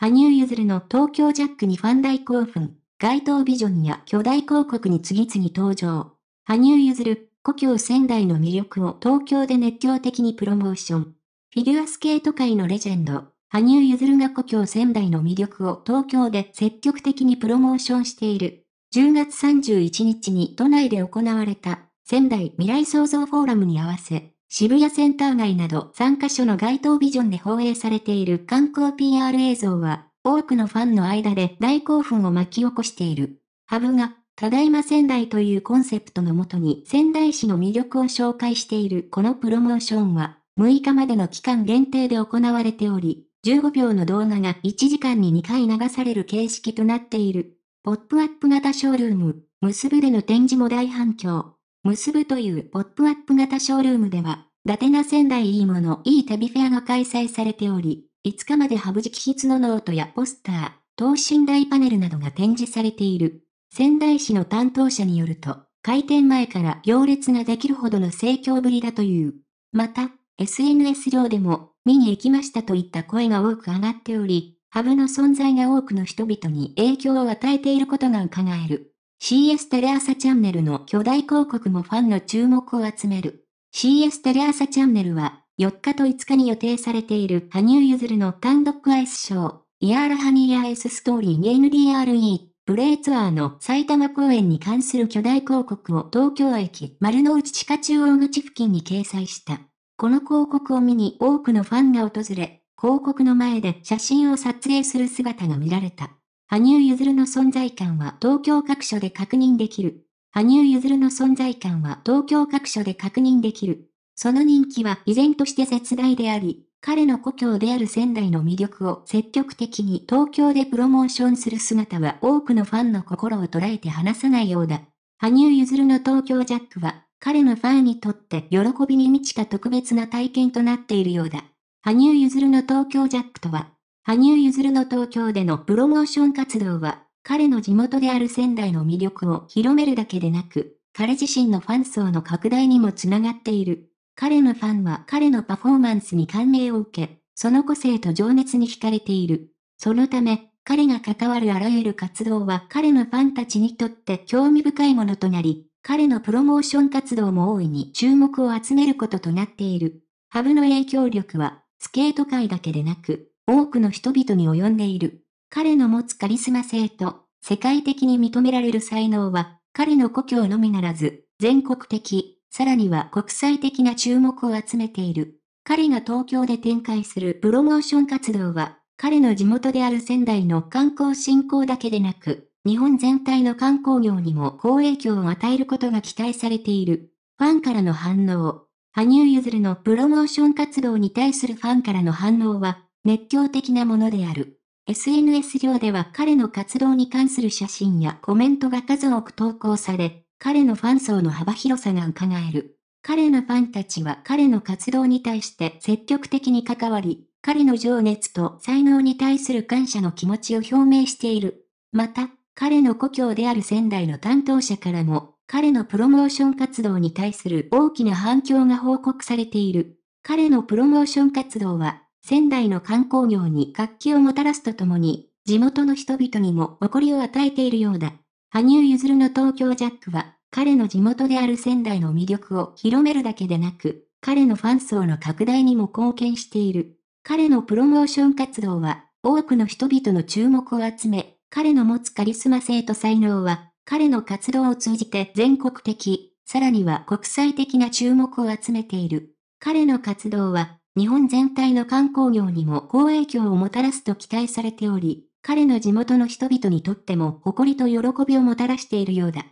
羽生結弦の東京ジャックにファン大興奮、街頭ビジョンや巨大広告に次々登場。羽生結弦、故郷仙台の魅力を東京で熱狂的にプロモーション。フィギュアスケート界のレジェンド、羽生結弦が故郷仙台の魅力を東京で積極的にプロモーションしている。10月31日に都内で行われた仙台未来創造フォーラムに合わせ、渋谷センター街など3カ所の街頭ビジョンで放映されている観光 PR 映像は、多くのファンの間で大興奮を巻き起こしている。ハブが、ただいま仙台というコンセプトのもとに仙台市の魅力を紹介しているこのプロモーションは、6日までの期間限定で行われており、15秒の動画が1時間に2回流される形式となっている。ポップアップ型ショールーム、結ぶでの展示も大反響。結ぶというポップアップ型ショールームでは、伊達な仙台いいものいい旅フェアが開催されており、5日までハブ直筆のノートやポスター、等身大パネルなどが展示されている。仙台市の担当者によると、開店前から行列ができるほどの盛況ぶりだという。また、SNS 上でも、見に行きましたといった声が多く上がっており、ハブの存在が多くの人々に影響を与えていることが伺える。CS テレ朝チャンネルの巨大広告もファンの注目を集める。CS テレ朝チャンネルは、4日と5日に予定されている羽生結弦の単独アイスショー、イヤーラハニーアイスストーリー NDRE プレイツアーの埼玉公演に関する巨大広告を東京駅丸の内地下中央口付近に掲載した。この広告を見に多くのファンが訪れ、広告の前で写真を撮影する姿が見られた。羽生結弦の存在感は東京各所で確認できる。羽生結弦の存在感は東京各所で確認できる。その人気は依然として絶大であり、彼の故郷である仙台の魅力を積極的に東京でプロモーションする姿は多くのファンの心を捉えて離さないようだ。羽生結弦の東京ジャックは、彼のファンにとって喜びに満ちた特別な体験となっているようだ。羽生結弦の東京ジャックとは、羽生結弦の東京でのプロモーション活動は、彼の地元である仙台の魅力を広めるだけでなく、彼自身のファン層の拡大にもつながっている。彼のファンは彼のパフォーマンスに感銘を受け、その個性と情熱に惹かれている。そのため、彼が関わるあらゆる活動は彼のファンたちにとって興味深いものとなり、彼のプロモーション活動も大いに注目を集めることとなっている。ハブの影響力は、スケート界だけでなく、多くの人々に及んでいる。彼の持つカリスマ性と、世界的に認められる才能は、彼の故郷のみならず、全国的、さらには国際的な注目を集めている。彼が東京で展開するプロモーション活動は、彼の地元である仙台の観光振興だけでなく、日本全体の観光業にも好影響を与えることが期待されている。ファンからの反応。羽生結弦のプロモーション活動に対するファンからの反応は、熱狂的なものである。SNS 上では彼の活動に関する写真やコメントが数多く投稿され、彼のファン層の幅広さが伺える。彼のファンたちは彼の活動に対して積極的に関わり、彼の情熱と才能に対する感謝の気持ちを表明している。また、彼の故郷である仙台の担当者からも、彼のプロモーション活動に対する大きな反響が報告されている。彼のプロモーション活動は、仙台の観光業に活気をもたらすとともに、地元の人々にも誇りを与えているようだ。羽生結弦の東京ジャックは、彼の地元である仙台の魅力を広めるだけでなく、彼のファン層の拡大にも貢献している。彼のプロモーション活動は、多くの人々の注目を集め、彼の持つカリスマ性と才能は、彼の活動を通じて全国的、さらには国際的な注目を集めている。彼の活動は、日本全体の観光業にも好影響をもたらすと期待されており、彼の地元の人々にとっても誇りと喜びをもたらしているようだ。